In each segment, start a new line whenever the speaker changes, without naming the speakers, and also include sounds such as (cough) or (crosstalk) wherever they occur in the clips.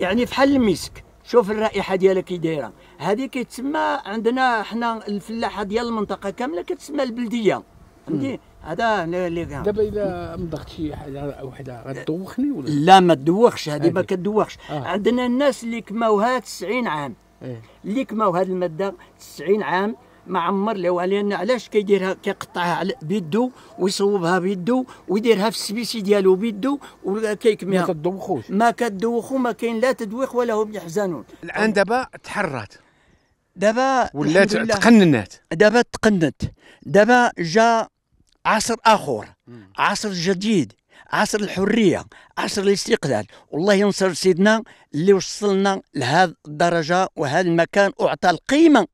يعني فحال المسك شوف الرائحه ديالها كي دايره هذه كتسمى عندنا حنا الفلاحه ديال المنطقه كامله كتسمى البلديه فهمتي هذا اللي دابا الا مضغت شي حاجه وحده غتدوخني ولا لا ما تدوخش هذه ما كتدوخش آه. عندنا الناس اللي كماوها 90 عام إيه. اللي كماو هذه الماده 90 عام معمر له لان علاش كيديرها كيقطعها بيدو ويصوبها بيدو ويديرها في السبيسي ديالو بيدو وكيكميها ما كدوخوش ما كدوخو ما كاين لا تدويخ ولا هم يحزنون الان دابا تحرات دابا ولات تقننات دابا تقننت دابا جا عصر اخر عصر جديد عصر الحريه عصر الاستقلال والله ينصر سيدنا اللي وصلنا لهذه الدرجه وهذا المكان اعطى القيمه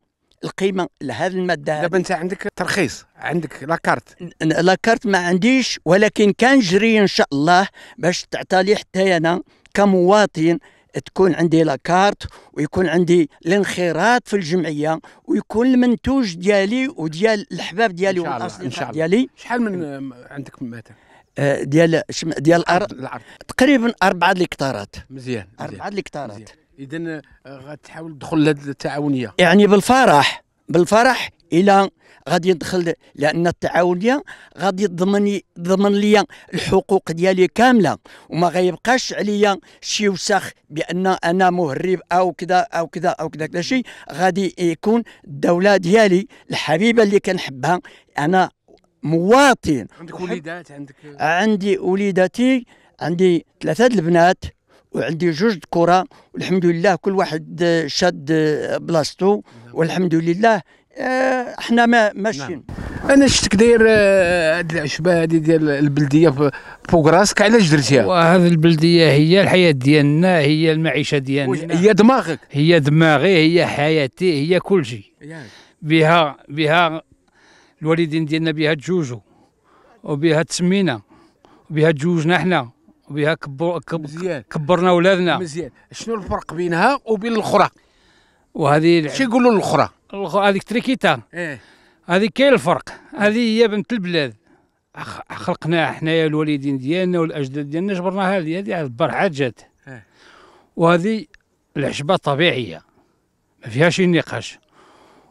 القيمه لهذه الماده دابا انت عندك ترخيص عندك لاكارت لاكارت ما عنديش ولكن كنجري ان شاء الله باش تعطى لي حتى انا كمواطن تكون عندي لاكارت ويكون عندي الانخراط في الجمعيه ويكون المنتوج ديالي وديال الاحباب ديالي والاصدقاء ديالي شحال
من عندك مثلا
آه، ديال ديال الارض تقريبا اربعه الهكتارات مزيان, مزيان اربعه الهكتارات اذا آه، غتحاول تدخل لهذه التعاونيه يعني بالفرح بالفرح الى غادي ندخل لان التعاونيه غادي تضمن تضمن لي الحقوق ديالي كامله وما غيبقاش عليا شي وسخ بان انا مهرب او كذا او كذا او كذا كذا شيء غادي يكون الدوله ديالي الحبيبه اللي كنحبها انا مواطن عندك وليدات عندك عندي وليداتي عندي ثلاثه البنات وعندي جوج كرة والحمد لله كل واحد آه، شاد آه، بلاصتو والحمد لله آه، احنا ما ماشيين نعم. انا شفتك داير هاد العشبه هادي ديال
البلديه فوق راسك علاش درتيها؟ وهذه البلديه هي الحياه ديالنا هي المعيشه ديالنا هي دماغك هي دماغي هي حياتي هي كل شيء بها بها الوالدين ديالنا بها تجوجوا وبها تسمينا وبها تجوجنا حنا وبها كبر كب كبرنا ولادنا مزيان شنو الفرق بينها وبين الاخرى وهذه شنو يقولوا الاخرى هذيك تريكيتا ايه هذه كاين الفرق هذه هي بنت البلاد خلقناها حنايا الوالدين ديالنا والاجداد ديالنا جبرناها هذه هذه على البرعه جات إيه. وهذه العشبه طبيعيه ما فيهاش نقاش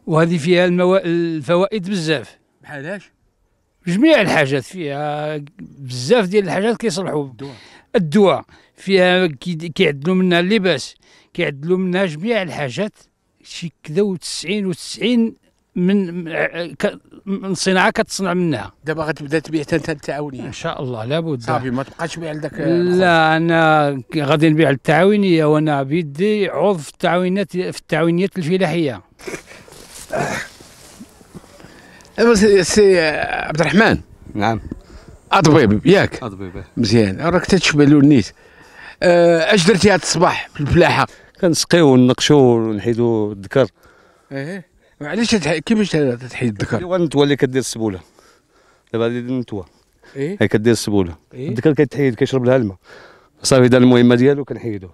وهذه فيها الموا... الفوائد بزاف بحالاش جميع الحاجات فيها بزاف ديال الحاجات كيصلحوا الدواء الدواء فيها كيعدلوا منها اللباس كيعدلوا منها جميع الحاجات شي كذا و90 و90 من من صناعه كتصنع منها دابا غتبدا تبيع حتى انت التعاونيه ان شاء الله لابد صافي ما تبقاش تبيع لذاك لا انا غادي نبيع التعاونيه وانا بيدي عضو في التعاونيات في التعاونيات الفلاحيه (laughs) إيه، سي عبد الرحمن نعم اطبيب
ياك اطبيب إيه.
مزيان راك تتشبه له النيت آه، اش درتي هذا الصباح في الفلاحه كنسقيو ونقشو ونحيدو الذكر ايه وعلاش كيفاش تحيد الذكر ايوا النتوه اللي كدير السبوله دابا هذه النتوه ايه هي كدير السبوله إيه؟ الذكر كيتحيد كيشرب لها الماء صافي دار المهمه ديالو كنحيدو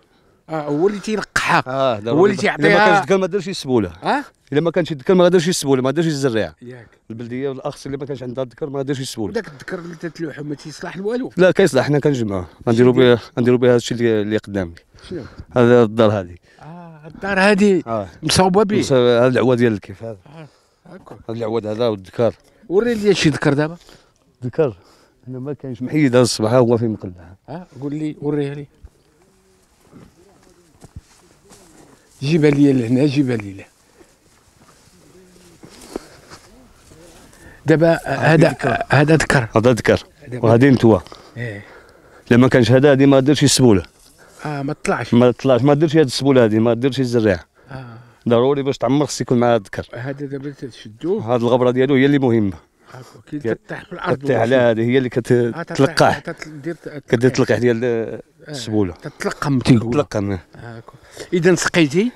اه هو اللي تينقي
الحق آه هو اللي تيعطيها ما كانش الذكر ما دارش السبوله اه الا ما كانش الذكر ما دارش السبوله ما دارش الزريعه ياك البلديه والاخ اللي ما كانش عندها الذكر ما دارش السبوله داك
الذكر اللي تتلوح ما تيصلح لوالو
لا كيصلح حنا كنجمعوه به بها به بها الشيء اللي قدامي شنو هذا الدار هذه اه الدار هذه آه. مصوبه به هذا العواد ديال الكيف هذا هكا آه، هذا العواد هذا والذكر وري لي شي ذكر دابا ذكر انا ما كانش محيد هذا الصباح هو في مقلعه اه قول لي وريها لي جبليه لهنا جبليه له
دابا هذا
هذا ذكر هذا ذكر وهذه نتوى إيه. لما كانش هذا هذه ما ديرش السبوله
اه ما طلعش
ما طلعش ما ديرش هذه السبوله هذه ما ديرش الزراعه آه. ضروري باش تعمر خص يكون هذا الذكر هذا دابا تشدوه هذه الغبره ديالو هي اللي مهمه كي في
الارض تطيح على هذه هي اللي كتلقاح آه، كدير تلقيح ديال
السبوله آه. تتلقم تتلقم اذا آه. سقيتي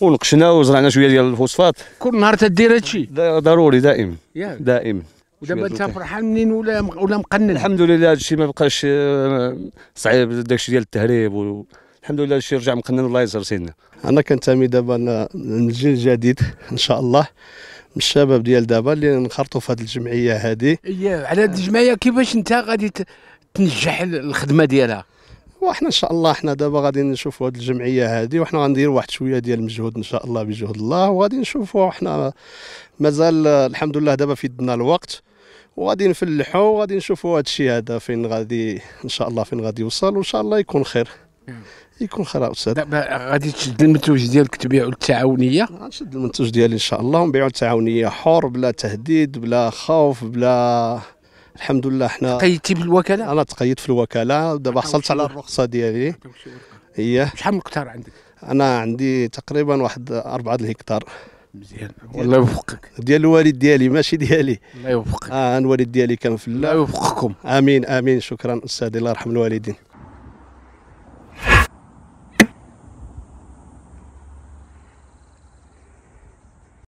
ونقشنا وزرعنا شويه ديال الفوسفات كل نهار تدير هادشي ضروري دائما دائما ودابا انت
فرحان منين ولا ولا مقنن الحمد
لله هادشي ما بقاش آه، صعيب داكشي ديال التهريب الحمد لله هادشي رجع مقنن الله
يزر سيدنا انا كنتمي دابا للجيل الجديد ان شاء الله من الشباب ديال دابا اللي انخرطوا في هذه الجمعيه هذه اييه على هذه الجمعيه كيفاش انت غادي تنجح الخدمه ديالها وحنا ان شاء الله حنا دابا غادي نشوفوا هذه الجمعيه هذه وحنا غندير واحد شويه ديال المجهود ان شاء الله بجهد الله وغادي نشوفوا حنا مازال الحمد لله دابا في يدنا الوقت وغادي نفلحوا وغادي نشوفوا هذا الشيء هذا فين غادي ان شاء الله فين غادي يوصل وان شاء الله يكون خير نعم. يكون خير استاذ دابا غادي تشد المنتوج ديالك تبيعو التعاونيه غنشد المنتوج ديالي ان شاء الله ونبيعو التعاونيه حر بلا تهديد بلا خوف بلا الحمد لله حنا تقيدتي بالوكاله انا تقيدت في الوكاله دابا حصلت على الرخصه ديالي هي إيه. شحال من هكتار عندك انا عندي تقريبا واحد أربعة الهكتار مزيان الله يوفقك ديال الوالد ديالي ماشي ديالي الله يوفقك اه الوالد ديالي كان في الله يوفقكم امين امين شكرا استاذي الله يرحم الوالدين